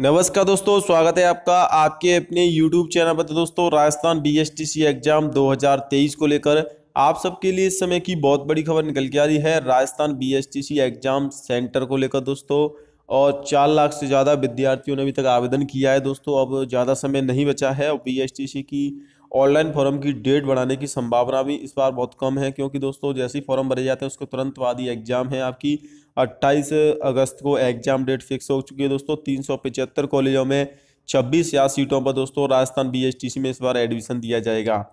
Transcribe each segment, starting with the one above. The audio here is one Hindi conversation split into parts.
नमस्कार दोस्तों स्वागत है आपका आपके अपने YouTube चैनल पर तो दोस्तों राजस्थान बीएसटीसी एग्जाम 2023 को लेकर आप सबके लिए इस समय की बहुत बड़ी खबर निकल के आ रही है राजस्थान बीएसटीसी एग्जाम सेंटर को लेकर दोस्तों और चार लाख से ज़्यादा विद्यार्थियों ने अभी तक आवेदन किया है दोस्तों अब ज़्यादा समय नहीं बचा है और बी की ऑनलाइन फॉर्म की डेट बढ़ाने की संभावना भी इस बार बहुत कम है क्योंकि दोस्तों जैसे ही फॉर्म भरे जाते हैं उसके तुरंत बाद ही एग्ज़ाम है आपकी 28 अगस्त को एग्ज़ाम डेट फिक्स हो चुकी है दोस्तों तीन कॉलेजों में छब्बीस या सीटों पर दोस्तों राजस्थान बी में इस बार एडमिशन दिया जाएगा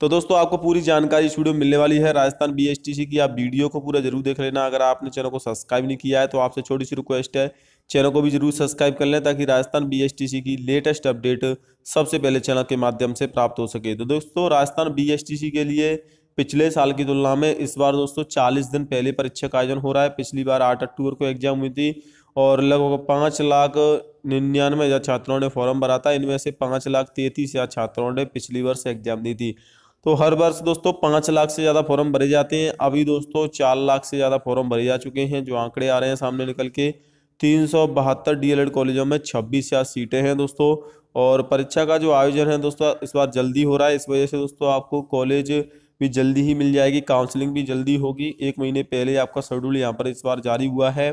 तो दोस्तों आपको पूरी जानकारी इस वीडियो मिलने वाली है राजस्थान बी की आप वीडियो को पूरा जरूर देख लेना अगर आपने चैनल को सब्सक्राइब नहीं किया है तो आपसे छोटी सी रिक्वेस्ट है चैनल को भी जरूर सब्सक्राइब कर लें ताकि राजस्थान बी की लेटेस्ट अपडेट सबसे पहले चैनल के माध्यम से प्राप्त हो सके तो दोस्तों राजस्थान बी के लिए पिछले साल की तुलना में इस बार दोस्तों 40 दिन पहले परीक्षा का आयोजन हो रहा है पिछली बार 8 अक्टूबर को एग्जाम हुई थी और लगभग पाँच लाख निन्यानवे हज़ार छात्रों ने फॉर्म भरा था इनमें से पाँच लाख तैंतीस हज़ार छात्रों ने पिछली वर्ष एग्जाम दी थी तो हर वर्ष दोस्तों पाँच लाख से ज़्यादा फॉर्म भरे जाते हैं अभी दोस्तों चार लाख से ज़्यादा फॉर्म भरे जा चुके हैं जो आंकड़े आ रहे हैं सामने निकल के तीन सौ बहत्तर डी कॉलेजों में छब्बीस या सीटें हैं दोस्तों और परीक्षा का जो आयोजन है दोस्तों इस बार जल्दी हो रहा है इस वजह से दोस्तों आपको कॉलेज भी जल्दी ही मिल जाएगी काउंसलिंग भी जल्दी होगी एक महीने पहले आपका शेड्यूल यहाँ पर इस बार जारी हुआ है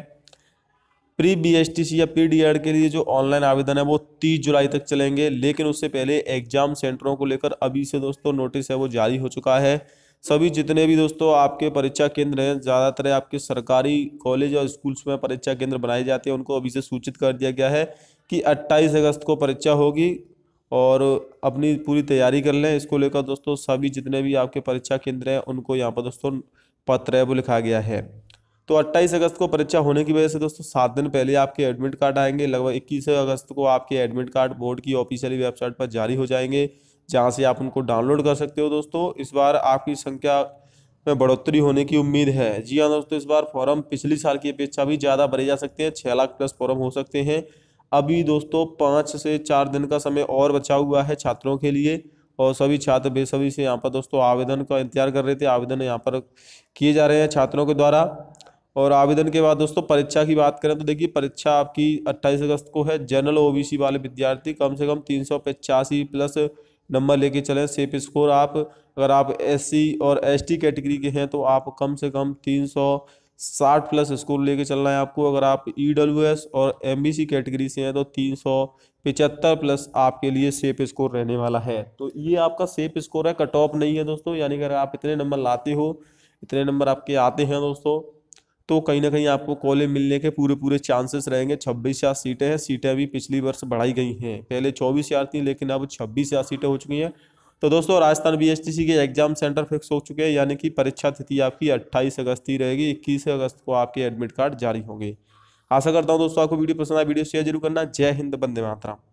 pre B S T C या प्री डी के लिए जो ऑनलाइन आवेदन है वो तीस जुलाई तक चलेंगे लेकिन उससे पहले एग्जाम सेंटरों को लेकर अभी से दोस्तों नोटिस है वो जारी हो चुका है सभी जितने भी दोस्तों आपके परीक्षा केंद्र हैं ज़्यादातर आपके सरकारी कॉलेज और स्कूल्स में परीक्षा केंद्र बनाए जाते हैं उनको अभी से सूचित कर दिया गया है कि 28 अगस्त को परीक्षा होगी और अपनी पूरी तैयारी कर लें इसको लेकर दोस्तों सभी जितने भी आपके परीक्षा केंद्र हैं उनको यहाँ पर दोस्तों पत्र है वो लिखा गया है तो 28 अगस्त को परीक्षा होने की वजह से दोस्तों सात दिन पहले आपके एडमिट कार्ड आएंगे लगभग 21 अगस्त को आपके एडमिट कार्ड बोर्ड की ऑफिशियली वेबसाइट पर जारी हो जाएंगे जहाँ से आप उनको डाउनलोड कर सकते हो दोस्तों इस बार आपकी संख्या में बढ़ोतरी होने की उम्मीद है जी हाँ दोस्तों इस बार फॉर्म पिछली साल की अपेक्षा भी ज़्यादा भरे जा सकते हैं छः लाख प्लस फॉर्म हो सकते हैं अभी दोस्तों पाँच से चार दिन का समय और बचा हुआ है छात्रों के लिए और सभी छात्र बेसभी से यहाँ पर दोस्तों आवेदन का इंतजार कर रहे थे आवेदन यहाँ पर किए जा रहे हैं छात्रों के द्वारा और आवेदन के बाद दोस्तों परीक्षा की बात करें तो देखिए परीक्षा आपकी 28 अगस्त को है जनरल ओबीसी वाले विद्यार्थी कम से कम तीन प्लस नंबर लेके चलें सेफ स्कोर आप अगर आप एससी और एसटी कैटेगरी के हैं तो आप कम से कम तीन सौ साठ प्लस स्कोर लेके चलना है आपको अगर आप ई डब्ल्यू एस और एम बी सी कैटेगरी से हैं तो तीन सौ पिचहत्तर प्लस आपके लिए सेफ स्कोर रहने वाला है तो ये आपका सेफ स्कोर है कट ऑफ नहीं है दोस्तों यानी अगर आप इतने नंबर लाते हो इतने नंबर आपके आते हैं दोस्तों तो कहीं ना कहीं आपको कॉलेज मिलने के पूरे पूरे चांसेस रहेंगे छब्बीस या सीटें हैं सीटें अभी पिछली वर्ष बढ़ाई गई हैं पहले चौबीस या थी लेकिन अब छब्बीस या सीटें हो चुकी हैं तो दोस्तों राजस्थान बीएसटीसी के एग्जाम सेंटर फिक्स हो चुके हैं यानी कि परीक्षा तिथि आपकी अट्ठाईस अगस्त ही रहेगी इक्कीस अगस्त को आपके एडमिट कार्ड जारी होंगे आशा करता हूँ दोस्तों आपको वीडियो पसंद आए वीडियो शेयर जरूर करना जय हिंद बंदे मातरम